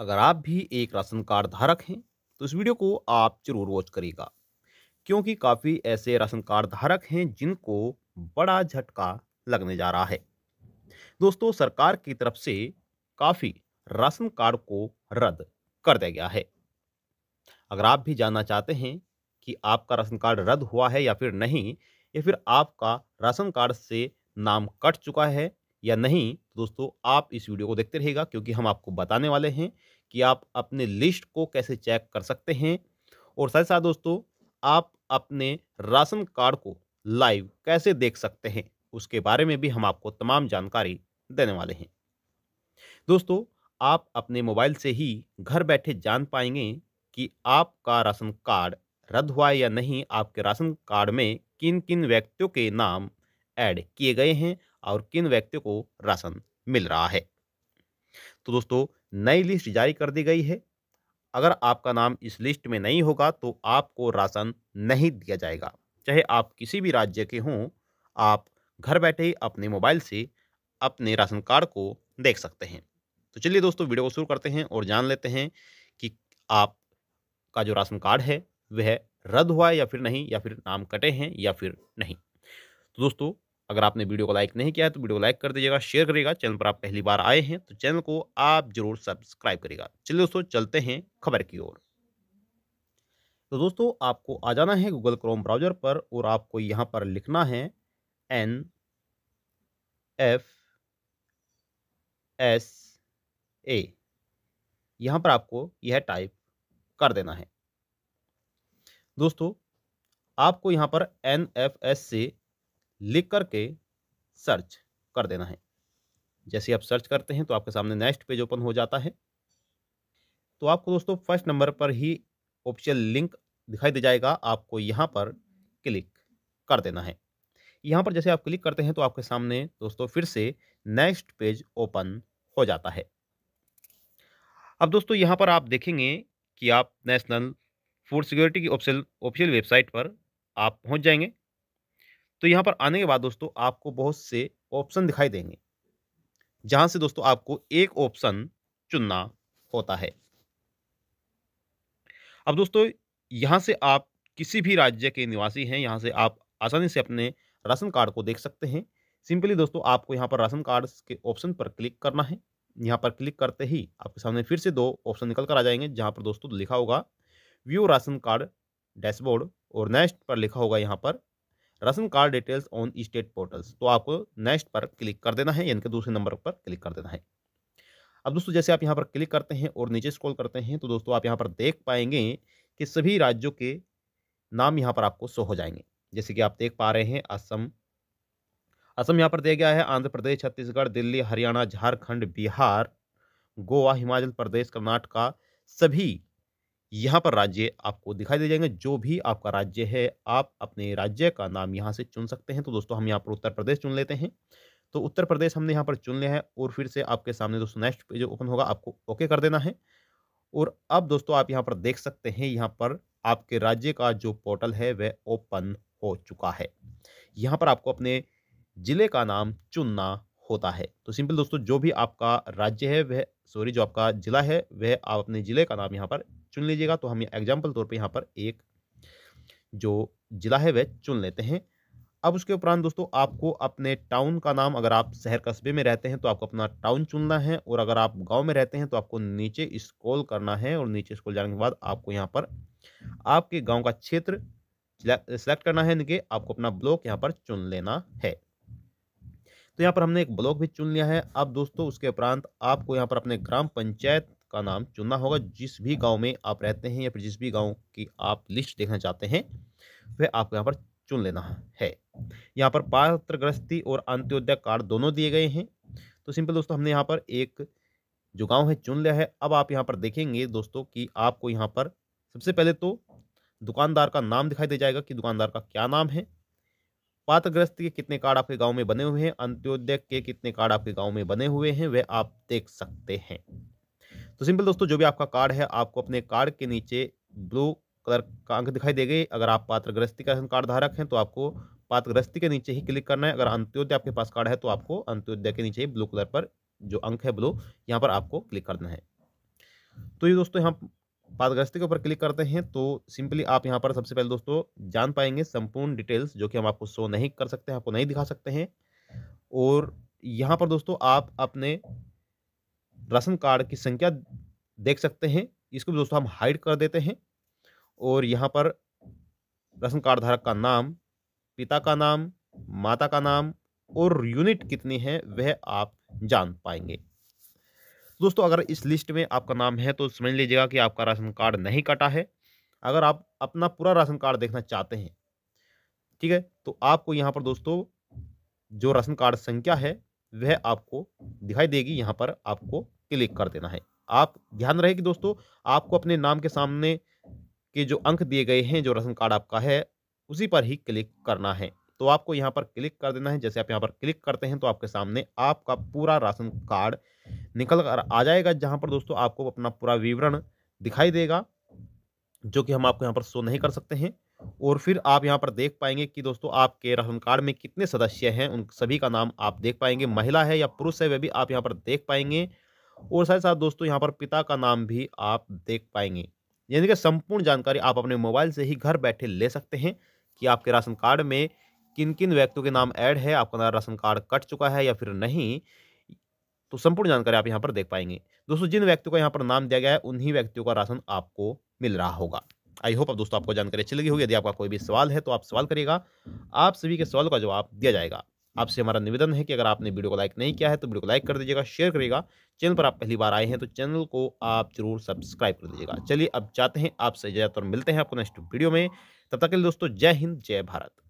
अगर आप भी एक राशन कार्ड धारक हैं तो इस वीडियो को आप जरूर वॉच करिएगा क्योंकि काफ़ी ऐसे राशन कार्ड धारक हैं जिनको बड़ा झटका लगने जा रहा है दोस्तों सरकार की तरफ से काफ़ी राशन कार्ड को रद्द कर दिया गया है अगर आप भी जानना चाहते हैं कि आपका राशन कार्ड रद्द हुआ है या फिर नहीं या फिर आपका राशन कार्ड से नाम कट चुका है या नहीं तो दोस्तों आप इस वीडियो को देखते रहेगा क्योंकि हम आपको बताने वाले हैं कि आप अपने लिस्ट को कैसे चेक कर सकते हैं और साथ साथ दोस्तों आप अपने राशन कार्ड को लाइव कैसे देख सकते हैं उसके बारे में भी हम आपको तमाम जानकारी देने वाले हैं दोस्तों आप अपने मोबाइल से ही घर बैठे जान पाएंगे कि आपका राशन कार्ड रद्द हुआ है या नहीं आपके राशन कार्ड में किन किन व्यक्तियों के नाम ऐड किए गए हैं और किन व्यक्तियों को राशन मिल रहा है तो दोस्तों नई लिस्ट जारी कर दी गई है अगर आपका नाम इस लिस्ट में नहीं होगा तो आपको राशन नहीं दिया जाएगा चाहे आप किसी भी राज्य के हों आप घर बैठे ही अपने मोबाइल से अपने राशन कार्ड को देख सकते हैं तो चलिए दोस्तों वीडियो को शुरू करते हैं और जान लेते हैं कि आप का जो राशन कार्ड है वह रद्द हुआ है या फिर नहीं या फिर नाम कटे हैं या फिर नहीं तो दोस्तों अगर आपने वीडियो को लाइक नहीं किया है तो वीडियो को लाइक कर दीजिएगा शेयर करिएगा चैनल पर आप पहली बार आए हैं तो चैनल को आप जरूर सब्सक्राइब करिएगा चलिए दोस्तों चलते हैं खबर की ओर तो दोस्तों आपको आ जाना है गूगल क्रोम ब्राउजर पर और आपको यहाँ पर लिखना है एन एफ एस ए यहाँ पर आपको यह टाइप कर देना है दोस्तों आपको यहाँ पर एन एफ एस से लिख करके सर्च कर देना है जैसे आप सर्च करते हैं तो आपके सामने नेक्स्ट पेज ओपन हो जाता है तो आपको दोस्तों फर्स्ट नंबर पर ही ऑप्शन लिंक दिखाई दे जाएगा आपको यहाँ पर क्लिक कर देना है यहाँ पर जैसे आप क्लिक करते हैं तो आपके सामने दोस्तों फिर से नेक्स्ट पेज ओपन हो जाता है अब दोस्तों यहाँ पर आप देखेंगे कि आप नेशनल फूड सिक्योरिटी की ऑप्शन ऑफिशियल वेबसाइट पर आप पहुँच जाएंगे तो यहाँ पर आने के बाद दोस्तों आपको बहुत से ऑप्शन दिखाई देंगे जहां से दोस्तों आपको एक ऑप्शन चुनना होता है अब दोस्तों यहां से आप किसी भी राज्य के निवासी हैं यहां से आप आसानी से अपने राशन कार्ड को देख सकते हैं सिंपली दोस्तों आपको यहां पर राशन कार्ड के ऑप्शन पर क्लिक करना है यहां पर क्लिक करते ही आपके सामने फिर से दो ऑप्शन निकल कर आ जाएंगे जहां पर दोस्तों लिखा होगा व्यू राशन कार्ड डैशबोर्ड और नेक्स्ट पर लिखा होगा यहाँ पर ration card details on state portals तो आपको नेक्स्ट पर क्लिक कर देना है यानी कि दूसरे नंबर पर क्लिक कर देना है अब दोस्तों जैसे आप यहाँ पर क्लिक करते हैं और नीचे स्क्रॉल करते हैं तो दोस्तों आप यहाँ पर देख पाएंगे कि सभी राज्यों के नाम यहाँ पर आपको शो हो जाएंगे जैसे कि आप देख पा रहे हैं असम असम यहाँ पर दिया गया है आंध्र प्रदेश छत्तीसगढ़ दिल्ली हरियाणा झारखंड बिहार गोवा हिमाचल प्रदेश कर्नाटका सभी यहाँ पर राज्य आपको दिखाई दे जाएंगे जो भी आपका राज्य है आप अपने राज्य का नाम यहाँ से चुन सकते हैं तो दोस्तों हम यहाँ पर उत्तर प्रदेश चुन लेते हैं तो उत्तर प्रदेश हमने यहाँ पर चुन लिया है और फिर से आपके सामने दोस्तों नेक्स्ट पेज ओपन होगा आपको ओके कर देना है और अब दोस्तों आप यहाँ पर देख सकते हैं यहाँ पर आपके राज्य का जो पोर्टल है वह ओपन हो चुका है यहाँ पर आपको अपने ज़िले का नाम चुनना होता है तो सिंपल दोस्तों जो भी आपका राज्य है वह सॉरी जो आपका ज़िला है वह आप अपने ज़िले का नाम यहाँ पर चुन लीजिएगा तो हम एग्जाम्पल तौर पर यहाँ पर एक जो जिला है वह चुन लेते हैं अब उसके उपरांत दोस्तों आपको अपने टाउन का नाम अगर आप शहर कस्बे में रहते हैं तो आपको अपना टाउन चुनना है और अगर आप गांव में रहते हैं तो आपको नीचे स्क्रॉल करना है और नीचे स्क्रॉल जाने के बाद आपको यहां पर आपके गांव का क्षेत्र सेलेक्ट करना है यानी कि आपको अपना ब्लॉक यहां पर चुन लेना है तो यहाँ पर हमने एक ब्लॉक भी चुन लिया है अब दोस्तों उसके उपरांत आपको यहाँ पर अपने ग्राम पंचायत का नाम चुनना होगा जिस भी गांव में आप रहते हैं या फिर जिस भी गांव की आप लिस्ट देखना चाहते हैं वह आपको यहाँ पर चुन लेना है यहाँ पर पात्र ग्रस्थी और अंत्योदय कार्ड दोनों दिए गए हैं तो सिंपल दोस्तों हमने यहाँ पर एक जो गाँव है चुन लिया है अब आप यहाँ पर देखेंगे दोस्तों कि आपको यहाँ पर सबसे पहले तो दुकानदार का नाम दिखाई दे जाएगा कि दुकानदार का क्या नाम है पात्रग्रस्त के कितने कार्ड आपके गांव में बने हुए हैं अंत्योदय के कितने कार्ड आपके गांव में बने हुए हैं वह आप देख सकते हैं तो सिंपल दोस्तों जो भी आपका कार्ड है आपको अपने कार्ड के नीचे ब्लू कलर का अंक दिखाई देगा अगर आप पात्र ग्रस्ती का कार्ड धारक हैं तो आपको पात्र ग्रस्ती के नीचे ही क्लिक करना है अगर अंत्योदय आपके पास कार्ड है तो आपको अंत्योदय के नीचे ब्लू कलर पर जो अंक है ब्लू यहाँ पर आपको क्लिक करना है तो ये दोस्तों यहाँ पारदर्शिता के ऊपर क्लिक करते हैं तो सिंपली आप यहाँ पर सबसे पहले दोस्तों जान पाएंगे संपूर्ण डिटेल्स जो कि हम आपको शो नहीं कर सकते हैं आपको नहीं दिखा सकते हैं और यहाँ पर दोस्तों आप अपने राशन कार्ड की संख्या देख सकते हैं इसको भी दोस्तों हम हाइड कर देते हैं और यहाँ पर राशन कार्ड धारक का नाम पिता का नाम माता का नाम और यूनिट कितनी है वह आप जान पाएंगे दोस्तों अगर इस लिस्ट में आपका नाम है तो समझ लीजिएगा कि आपका राशन कार्ड नहीं कटा है अगर आप अपना पूरा राशन कार्ड देखना चाहते हैं ठीक है तो आपको यहाँ पर दोस्तों जो राशन कार्ड संख्या है वह आपको दिखाई देगी यहाँ पर आपको क्लिक कर देना है आप ध्यान रहे कि दोस्तों आपको अपने नाम के सामने के जो अंक दिए गए हैं जो राशन कार्ड आपका है उसी पर ही क्लिक करना है तो आपको यहाँ पर क्लिक कर देना है जैसे आप यहाँ पर क्लिक करते हैं तो आपके सामने आपका पूरा राशन कार्ड निकल कर आ जाएगा जहाँ पर दोस्तों आपको अपना पूरा विवरण दिखाई देगा जो कि हम आपको यहाँ पर शो नहीं कर सकते हैं और फिर आप यहाँ पर देख पाएंगे कि दोस्तों आपके राशन कार्ड में कितने सदस्य हैं उन सभी का नाम आप देख पाएंगे महिला है या पुरुष है वह भी आप यहाँ पर देख पाएंगे और साथ साथ दोस्तों यहाँ पर पिता का नाम भी आप देख पाएंगे यानी कि संपूर्ण जानकारी आप अपने मोबाइल से ही घर बैठे ले सकते हैं कि आपके राशन कार्ड में किन किन व्यक्तियों के नाम ऐड है आपका राशन कार्ड कट चुका है या फिर नहीं तो संपूर्ण जानकारी आप यहाँ पर देख पाएंगे दोस्तों जिन व्यक्तियों का यहाँ पर नाम दिया गया है उन्हीं व्यक्तियों का राशन आपको मिल रहा होगा आई होप अब दोस्तों आपको जानकारी अच्छी लगी होगी यदि आपका कोई भी सवाल है तो आप सवाल करिएगा आप सभी के सवाल का जवाब दिया जाएगा हम्म। आपसे हमारा निवेदन है कि अगर आपने वीडियो को लाइक नहीं किया है तो वीडियो को लाइक कर दीजिएगा शेयर करिएगा चैनल पर आप पहली बार आए हैं तो चैनल को आप जरूर सब्सक्राइब कर दीजिएगा चलिए अब जाते हैं आपसे ज्यादातर और मिलते हैं आपको नेक्स्ट वीडियो में तब तक के लिए दोस्तों जय हिंद जय भारत